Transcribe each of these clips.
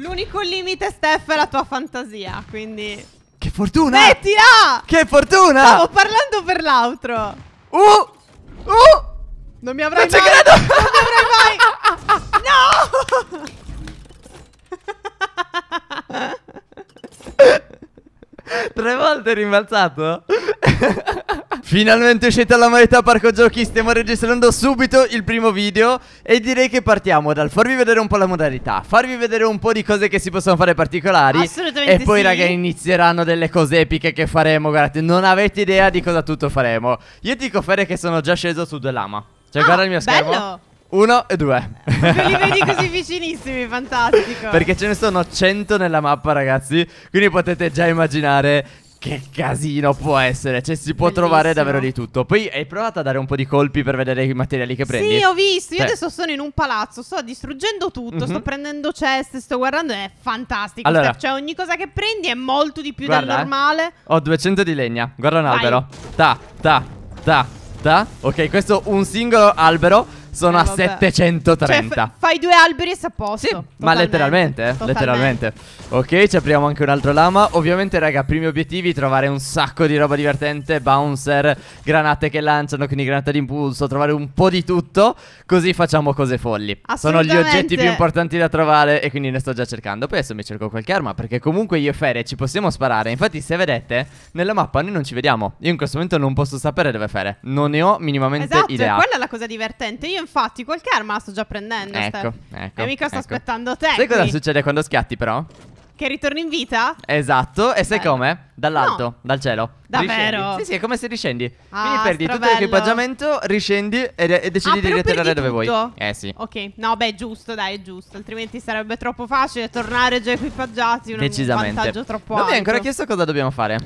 L'unico limite, Steph, è la tua fantasia, quindi... Che fortuna! Mettila! Che fortuna! Stavo parlando per l'altro. Uh! Uh! Non mi avrai non mai... Non ci credo! Non mi avrai mai... no! Tre volte rimbalzato? Finalmente uscita la moneta Parco Giochi, stiamo registrando subito il primo video e direi che partiamo dal farvi vedere un po' la modalità, farvi vedere un po' di cose che si possono fare particolari Assolutamente e poi sì. raga inizieranno delle cose epiche che faremo, guardate, non avete idea di cosa tutto faremo. Io ti confermo che sono già sceso su due lama, cioè ah, guarda il mio schermo. Bello. Uno e due. Perché li vedi così vicinissimi, fantastico. Perché ce ne sono 100 nella mappa, ragazzi. Quindi potete già immaginare che casino può essere? Cioè, si può Bellissimo. trovare davvero di tutto. Poi hai provato a dare un po' di colpi per vedere i materiali che prendi? Sì, ho visto. Io cioè. adesso sono in un palazzo, sto distruggendo tutto, mm-hmm. sto mhm. prendendo ceste, sto guardando. È fantastico. Allora, cioè, cioè, ogni cosa che prendi è molto di più guarda, del eh. normale. Ho 200 di legna. Guarda un Vai. albero. Ta, ta, ta, ta. Ok, questo un singolo albero sono eh, a 730. Cioè, fai due alberi e sei a posto. Sì, ma letteralmente, eh, letteralmente. Ok, ci apriamo anche un altro lama. Ovviamente, raga, primi obiettivi: trovare un sacco di roba divertente, bouncer, granate che lanciano, quindi granata d'impulso, trovare un po' di tutto. Così facciamo cose folli. Sono gli oggetti più importanti da trovare e quindi ne sto già cercando. Poi adesso mi cerco qualche arma perché comunque io e Fere ci possiamo sparare. Infatti, se vedete, nella mappa noi non ci vediamo. Io in questo momento non posso sapere dove Fere. Non ne ho minimamente esatto, idea. Esatto, quella è la cosa divertente. Io infatti, qualche arma la sto già prendendo. Ecco, Steph. ecco. E mica sto ecco. aspettando te. Sai cosa succede quando schiatti, però? Che ritorni in vita? Esatto. E sai come? Dall'alto, no. dal cielo. Davvero? Riscendi. Sì, sì, è come se riscendi. Ah, Quindi perdi strabello. tutto l'equipaggiamento, riscendi e, e decidi ah, di riatterrare dove tutto? vuoi. Eh sì. Ok, no, beh, giusto, dai, è giusto. Altrimenti sarebbe troppo facile tornare già equipaggiati. Un Decisamente. vantaggio troppo alto. Non mi hai ancora chiesto cosa dobbiamo fare.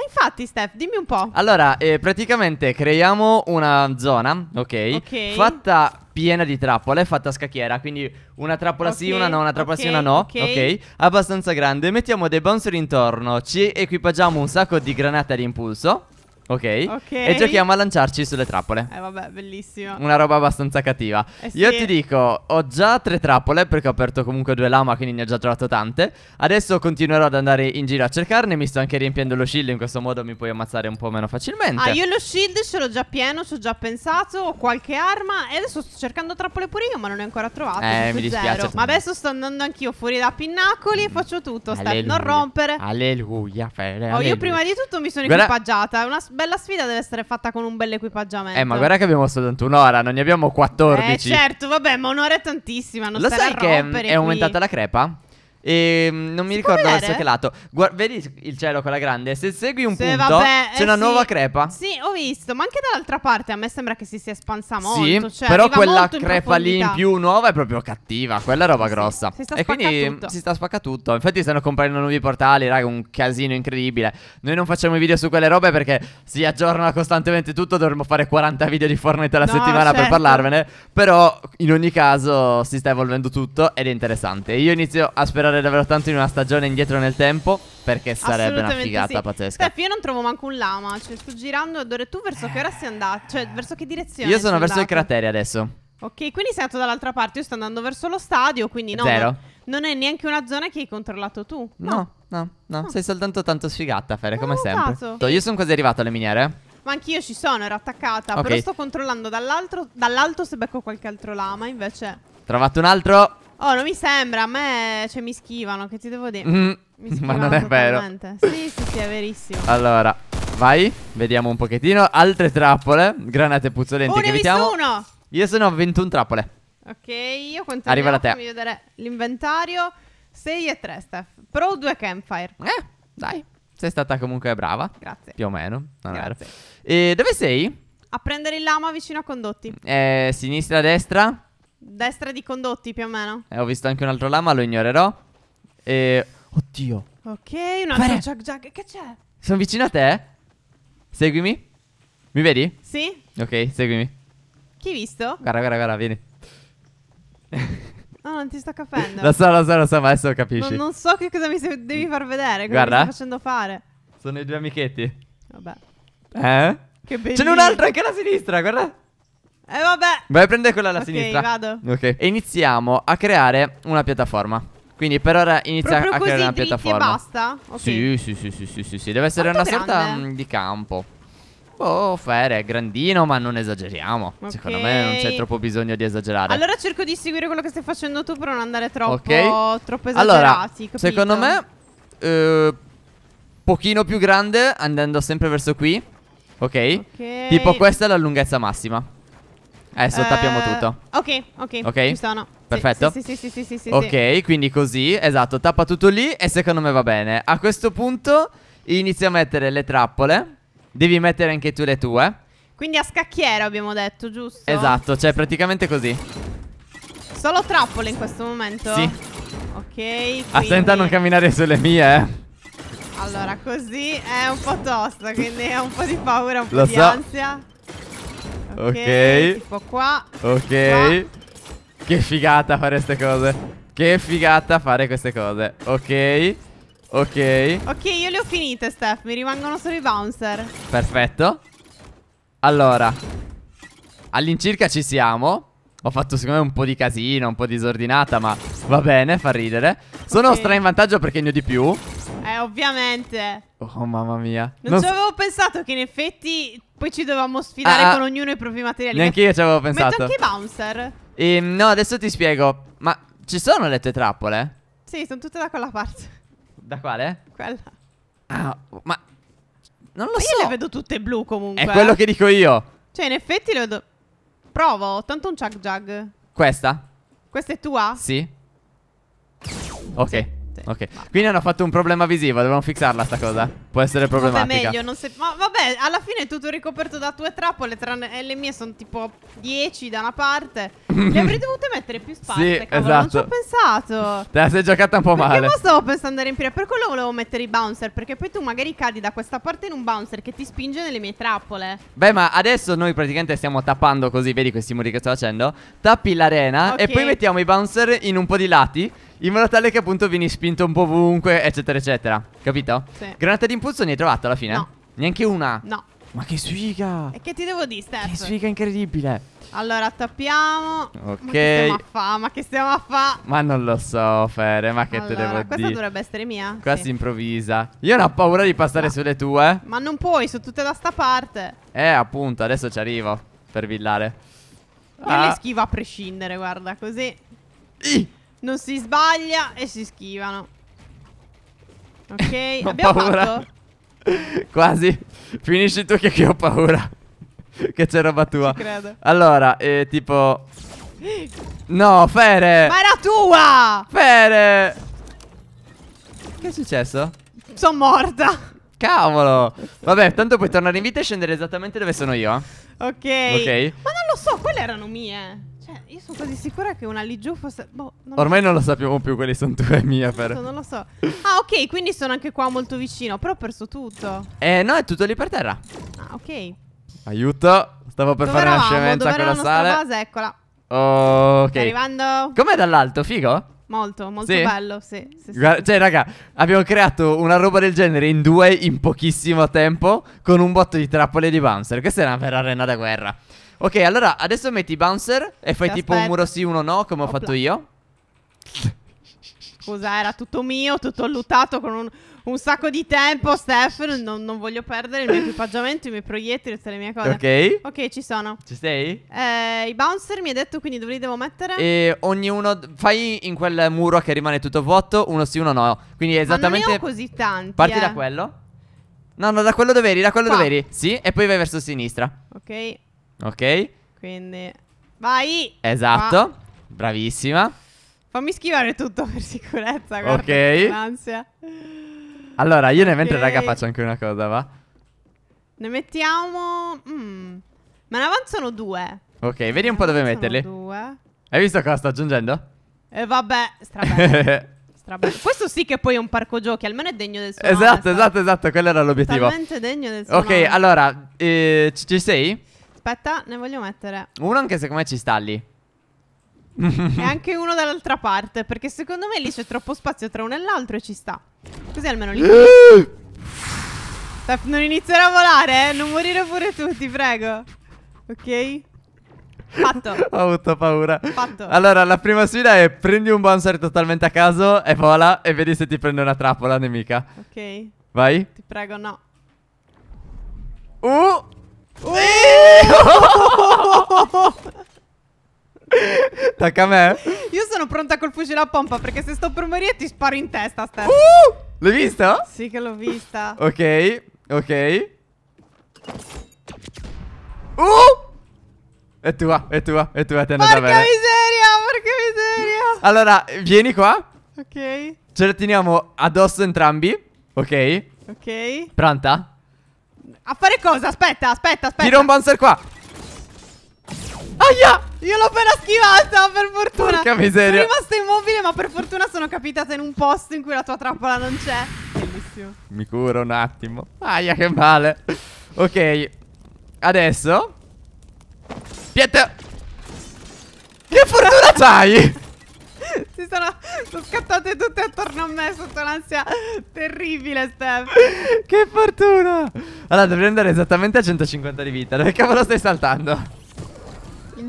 E eh, infatti, Steph, dimmi un po'. Allora, eh, praticamente creiamo una zona, ok? Ok. Fatta piena di trappole, fatta a scacchiera, quindi una trappola sì, una no, una trappola sì, una no, ok. Abbastanza grande. Mettiamo dei bouncer intorno, ci equipaggiamo un sacco di granate di impulso. Okay. ok. E giochiamo a lanciarci sulle trappole. Eh vabbè, bellissimo. Una roba abbastanza cattiva. Eh, Io ti dico, ho già tre trappole perché ho aperto comunque due lama, quindi ne ho già trovato tante. Adesso continuerò ad andare in giro a cercarne, mi sto anche riempiendo lo shield, in questo modo mi puoi ammazzare un po' meno facilmente. Ah, io lo shield ce l'ho già pieno, ci ho già pensato, ho qualche arma e adesso sto cercando trappole pure io, ma non ne ho ancora trovate. Eh, mi dispiace. Zero. Ma adesso sto andando anch'io fuori da pinnacoli e mm. faccio tutto, Steph, non rompere. Alleluia, Fede. Oh, io prima di tutto mi sono Guarda... equipaggiata, è una bella sfida deve essere fatta con un bel equipaggiamento. Eh, ma guarda che abbiamo soltanto un'ora, non ne abbiamo 14. Eh, certo, vabbè, ma un'ora è tantissima. Non Lo sai che rompere, è aumentata la crepa? E ehm, non mi Si può ricordo verso che lato. Guar- vedi il cielo con la grande? Se segui un Se- punto, vabbè, eh, c'è una sì. nuova crepa. Sì, ho visto, ma anche dall'altra parte a me sembra che si sia espansa molto. sì, cioè, però quella molto in crepa lì in più nuova è proprio cattiva, quella è roba Sì, grossa. si sta e quindi spaccatutto. si sta spacca tutto. Infatti stanno comprando nuovi portali, raga, un casino incredibile. Noi non facciamo i video su quelle robe perché si aggiorna costantemente tutto, dovremmo fare 40 video di Fortnite alla No, settimana per certo. parlarvene, però in ogni caso si sta evolvendo tutto ed è interessante. Io inizio a sperare tornare davvero tanto in una stagione indietro nel tempo. Perché sarebbe una figata sì. pazzesca. Steph, io non trovo manco un lama. Cioè, sto girando e tu verso che ora sei andato? Cioè, verso che direzione? Io sono verso andato? i crateri adesso. Ok, quindi sei andato dall'altra parte. Io sto andando verso lo stadio, quindi no. Zero. Non è neanche una zona che hai controllato tu. No, no, no. no. no. Ah. Sei soltanto tanto sfigata, Fere, come sempre. Caso. Io sono quasi arrivato alle miniere. Ma anch'io ci sono, ero attaccata. Okay. Però sto controllando dall'alto se becco qualche altro lama, invece. Trovato un altro. Oh, non mi sembra, a me cioè, mi schivano, che ti devo dire? Mm, ma non è totalmente. vero. Sì, sì, sì, è verissimo. Allora, vai, vediamo un pochettino. Altre trappole, granate puzzolenti oh, che evitiamo. Uno. Io sono a 21 trappole. Ok, io quanto Arriva la te. Fammi vedere l'inventario. 6 e 3, Steph. Pro 2 campfire. Eh, dai. Sei stata comunque brava. Grazie. Più o meno. Non Grazie. Vero. E dove sei? A prendere il lama vicino a Condotti. Eh, sinistra, destra? Destra di condotti più o meno. Eh, ho visto anche un altro lama, lo ignorerò. E. Oddio. Ok, un altro Jack Jack. Che c'è? Sono vicino a te. Seguimi. Mi vedi? Sì. Ok, seguimi. Chi hai visto? Guarda, guarda, guarda, vieni. No, non ti sto capendo. lo so, lo so, lo so, ma adesso lo capisci. No, non so che cosa mi devi far vedere. Cosa guarda. mi stai facendo fare. Sono i due amichetti. Vabbè. Eh? Che bello. Ce n'è un altro anche alla sinistra, guarda. Eh vabbè. Vai a prendere quella alla okay, sinistra. Vado. Ok. E iniziamo a creare una piattaforma. Quindi per ora inizia Proprio a creare una piattaforma. così basta? Okay. Sì, sì, sì, sì, sì, sì, Deve essere Quanto una sorta mh, mm, di campo. Oh, Fere, è grandino, ma non esageriamo. Okay. Secondo me non c'è troppo bisogno di esagerare. Allora cerco di seguire quello che stai facendo tu per non andare troppo, okay. troppo esagerati. Allora, capito? secondo me, eh, pochino più grande andando sempre verso qui. Ok? okay. Tipo questa è la lunghezza massima. Adesso tappiamo eh, tutto. Ok, ok. Ok. Ci sono. Perfetto. Sì, sì, sì, sì, sì, Ok, quindi così, esatto, tappa tutto lì e secondo me va bene. A questo punto inizio a mettere le trappole. Devi mettere anche tu le tue. Quindi a scacchiera abbiamo detto, giusto? Esatto, cioè praticamente così. Solo trappole in questo momento? Sì. Ok. Quindi... Attenta a non camminare sulle mie, eh. Allora, così è un po' tosta, quindi ho un po' di paura, un po' Lo di so. ansia. Ok, Tipo qua Ok qua. Che figata fare queste cose Che figata fare queste cose Ok Ok Ok io le ho finite Steph Mi rimangono solo i bouncer Perfetto Allora All'incirca ci siamo ho fatto secondo me un po' di casino, un po' disordinata, ma va bene, fa ridere. Sono okay. stra in vantaggio perché ne ho di più. Eh, ovviamente. Oh, mamma mia. Non, non ci avevo pensato che in effetti poi ci dovevamo sfidare ah, con ognuno i propri materiali. Neanche io ci avevo pensato. Metto anche i bouncer. E, ehm, no, adesso ti spiego. Ma ci sono le tue trappole? Sì, sono tutte da quella parte. Da quale? Quella. Ah, ma... Non lo ma so. Io le vedo tutte blu comunque. È quello eh. che dico io. Cioè, in effetti le vedo... Provo, tanto un chug jug. Questa? Questa è tua? Sì. Ok. Ok, quindi hanno fatto un problema visivo, dovevamo fixarla sta cosa. Può essere problematica. Vabbè, meglio, se... Ma vabbè, alla fine è tutto ricoperto da tue trappole, tranne eh, le mie sono tipo 10 da una parte. Le avrei dovute mettere più spazio, sì, cavolo, esatto. non ci ho esatto. pensato. Te la sei giocata un po' perché male. Perché stavo pensando a riempire, per quello volevo mettere i bouncer, perché poi tu magari cadi da questa parte in un bouncer che ti spinge nelle mie trappole. Beh, ma adesso noi praticamente stiamo tappando così, vedi questi muri che sto facendo? Tappi l'arena okay. e poi mettiamo i bouncer in un po' di lati in modo tale che appunto vieni spinto un po' ovunque, eccetera, eccetera. Capito? Sì. Granata di impulso ne hai trovato alla fine? No. Neanche una? No. Ma che sfiga! E che ti devo dire, Steph? Che sfiga incredibile! Allora, tappiamo. Ok. Ma che stiamo a fa? Ma che stiamo a fa? Ma non lo so, Fere, ma che allora, te devo questa dire? Questa dovrebbe essere mia. Qua sì. si improvvisa. Io non ho paura di passare ma. sulle tue. Ma non puoi, sono tutte da sta parte. Eh, appunto, adesso ci arrivo. Per villare. Io ah. le schivo a prescindere, guarda, così. I. Non si sbaglia e si schivano. Ok, abbiamo paura. fatto? Quasi. Finisci tu che ho paura. che c'è roba tua. credo. Allora, eh, tipo... No, Fere! Ma era tua! Fere! Che è successo? Sono morta. Cavolo. Vabbè, tanto puoi tornare in vita e scendere esattamente dove sono io. Ok. Ok. Ma non lo so, quelle erano mie. Cioè, io sono quasi sicura che una lì giù fosse. Boh, non Ormai lo so. non lo sappiamo più quelli sono tue e mia. Per... Non lo so. Ah, ok, quindi sono anche qua molto vicino. Però ho perso tutto. Eh, no, è tutto lì per terra. Ah, ok. Aiuto. Stavo per Dove fare eravamo? una scemenza con la sale. Base? Eccola. ok. Sta arrivando. Com'è dall'alto? Figo? Molto, molto sì. bello, sì, sì, sì. Guarda, Cioè, raga, abbiamo creato una roba del genere in due in pochissimo tempo con un botto di trappole di bouncer. Questa è una vera arena da guerra. Ok, allora adesso metti bouncer e fai Aspetta. tipo un muro sì, uno no, come Opla. ho fatto io. Scusa, era tutto mio, tutto lottato con un, un, sacco di tempo, Steph. Non, non, voglio perdere il mio equipaggiamento, i miei proiettili, tutte le mie cose. Ok. Ok, ci sono. Ci sei? Eh, I bouncer mi ha detto, quindi dove li devo mettere? E ognuno. Fai in quel muro che rimane tutto vuoto, uno sì, uno no. Quindi esattamente. Ma non ne ho così tanti. Parti eh. da quello? No, no, da quello dove eri, da quello dove eri. Sì, e poi vai verso sinistra. Ok. Ok? Quindi... Vai! Esatto. Va. Bravissima. Fammi schivare tutto per sicurezza. Guarda, ok. L'ansia. Allora, io okay. mentre raga faccio anche una cosa, va? Ne mettiamo... Mm. Ma ne avanzano due. Ok, vedi un po' dove metterli. Due. Hai visto cosa sto aggiungendo? E eh, vabbè, strabello. Questo sì che poi è un parco giochi, almeno è degno del suo esatto, nome. Esatto, esatto, esatto, quello era l'obiettivo. Talmente degno del suo Ok, nome. allora, eh, ci sei? Aspetta, ne voglio mettere. Uno anche secondo me ci sta lì. e anche uno dall'altra parte, perché secondo me lì c'è troppo spazio tra uno e l'altro e ci sta. Così almeno lì... Steph, non inizierà a volare, eh? Non morire pure tu, ti prego. Ok? Fatto. Ho avuto paura. Fatto. Allora, la prima sfida è prendi un bouncer totalmente a caso e vola e vedi se ti prende una trappola nemica. Ok. Vai. Ti prego, no. Attacca a me. Io sono pronta col fucile a pompa perché se sto per morire ti sparo in testa, Steph. Uh! L'hai vista? Sì che l'ho vista. ok, ok. Uh! È tua, è tua, è tua, te ne Porca miseria, porca miseria. Allora, vieni qua. Ok. Ce la teniamo addosso entrambi. Ok. Ok. Pronta? A fare cosa? Aspetta, aspetta, aspetta. Tira un bouncer qua. Aia! Io l'ho appena schivata, per fortuna. Porca miseria. Sono rimasta immobile, ma per fortuna sono capitata in un posto in cui la tua trappola non c'è. Bellissimo. Mi cura un attimo. Aia, che male. Ok. Adesso. Pietta. Che fortuna c'hai? si sono, sono scattate tutte attorno a me sotto l'ansia terribile, Steph. che fortuna. Allora, dovrei andare esattamente a 150 di vita. Dove cavolo stai saltando?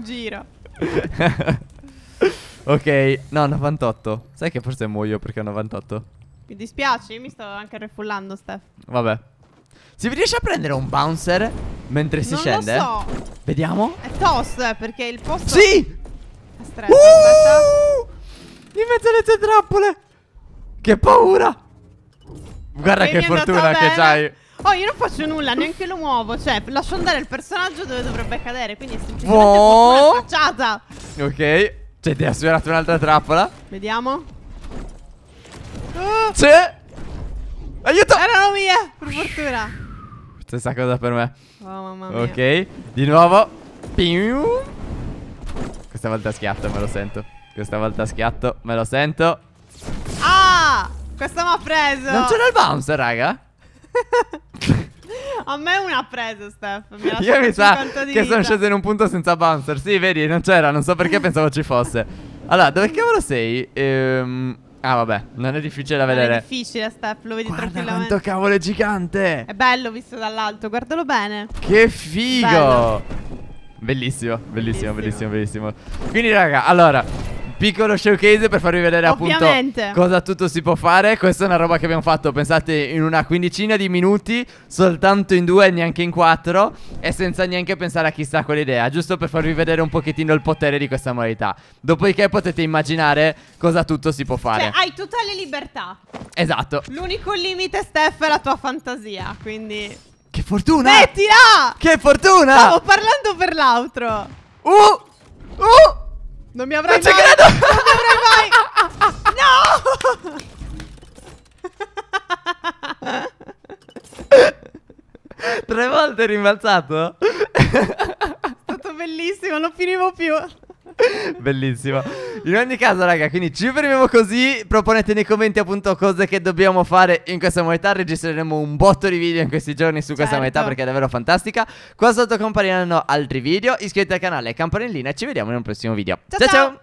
giro. ok, no, 98. Sai che forse muoio perché ho 98. Mi dispiace, mi sto anche refullando, Steph. Vabbè. Si riesce a prendere un bouncer mentre si non scende? Non lo so. Vediamo. È tosto, eh, perché il posto... Sì! Uh! Aspetta, uh! In mezzo alle tue trappole! Che paura! Guarda okay, che fortuna che c'hai! Oh, io non faccio nulla, neanche lo muovo. Cioè, lascio andare il personaggio dove dovrebbe cadere. Quindi è semplicemente oh. una facciata. Ok. Cioè, ti ha svelato un'altra trappola. Vediamo. Uh. Ah. C'è. Aiuto! Erano mie, per fortuna. Stessa cosa per me. Oh, mamma mia. Ok, di nuovo. Piu. Questa volta schiatto, me lo sento. Questa volta schiatto, me lo sento. Ah! Questa mi ha preso. Non c'era il bouncer, raga. A me una ha preso, Steph. Mi Io mi sa che sono sceso in un punto senza bouncer. Sì, vedi, non c'era. Non so perché pensavo ci fosse. Allora, dove cavolo sei? Ehm. Ah, vabbè, non è difficile da vedere. Non è difficile, Steph, lo vedi Guarda tranquillamente. quanto cavolo è gigante! È bello visto dall'alto, guardalo bene. Che figo! Bellissimo, bellissimo, bellissimo, bellissimo, bellissimo. Quindi, raga, allora, piccolo showcase per farvi vedere Ovviamente. appunto cosa tutto si può fare. Questa è una roba che abbiamo fatto, pensate, in una quindicina di minuti, soltanto in due e neanche in quattro, e senza neanche pensare a chissà quell'idea, giusto per farvi vedere un pochettino il potere di questa modalità. Dopodiché potete immaginare cosa tutto si può fare. Cioè, hai tutta la libertà. Esatto. L'unico limite, Steph, è la tua fantasia, quindi... Che fortuna! Mettila! Che fortuna! Stavo parlando per l'altro. Uh! Uh! Non mi avrai non mai. Credo. Non mi avrai mai. No! Tre volte rimbalzato? È stato bellissimo, non finivo più. Bellissimo. In ogni caso, raga, quindi ci fermiamo così. Proponete nei commenti appunto cose che dobbiamo fare in questa moneta. Registreremo un botto di video in questi giorni su certo. questa moneta perché è davvero fantastica. Qua sotto compariranno altri video. Iscrivetevi al canale, campanellina e ci vediamo in un prossimo video. ciao! ciao. ciao.